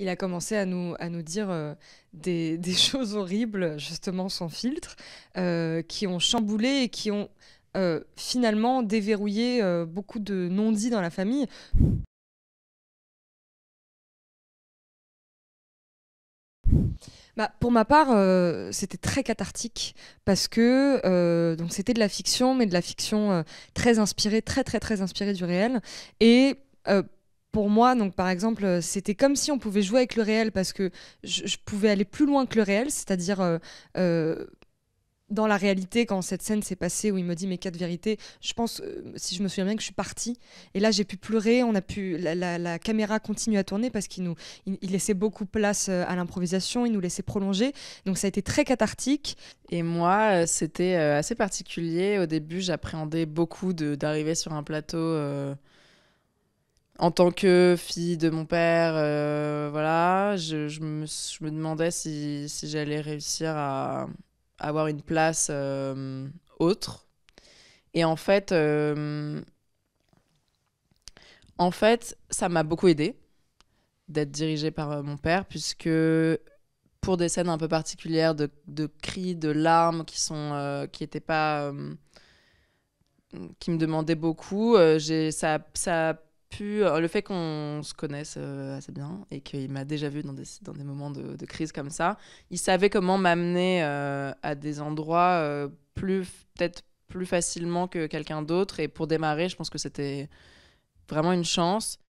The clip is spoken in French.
il a commencé à nous, à nous dire euh, des, des, choses horribles, justement sans filtre, euh, qui ont chamboulé et qui ont euh, finalement déverrouillé beaucoup de non-dits dans la famille. Bah, pour ma part, c'était très cathartique parce que c'était de la fiction, mais de la fiction très inspirée, très très très inspirée du réel. Et pour moi, donc par exemple, euh, c'était comme si on pouvait jouer avec le réel parce que je, pouvais aller plus loin que le réel, c'est-à-dire euh, euh, dans la réalité, quand cette scène s'est passée où il me dit mes quatre vérités, je pense, si je me souviens bien, que je suis partie. Et là, j'ai pu pleurer, on a pu, la, caméra continue à tourner parce qu'il nous, laissait beaucoup place à l'improvisation, il nous laissait prolonger. Donc ça a été très cathartique. Et moi, c'était assez particulier. Au début, j'appréhendais beaucoup d'arriver sur un plateau en tant que fille de mon père, euh, voilà, je, me, demandais si, j'allais réussir à, avoir une place euh, autre. Et en fait, euh, en fait, ça m'a beaucoup aidé d'être dirigée par mon père, puisque pour des scènes un peu particulières de, cris, de larmes qui sont qui n'étaient pas qui me demandaient beaucoup, j'ai ça, ça euh, le fait qu'on se connaisse euh, assez bien et qu'il m'a déjà vu dans des, moments de, crise comme ça, il savait comment m'amener euh, à des endroits plus peut-être plus facilement que quelqu'un d'autre. Et pour démarrer, je pense que c'était vraiment une chance.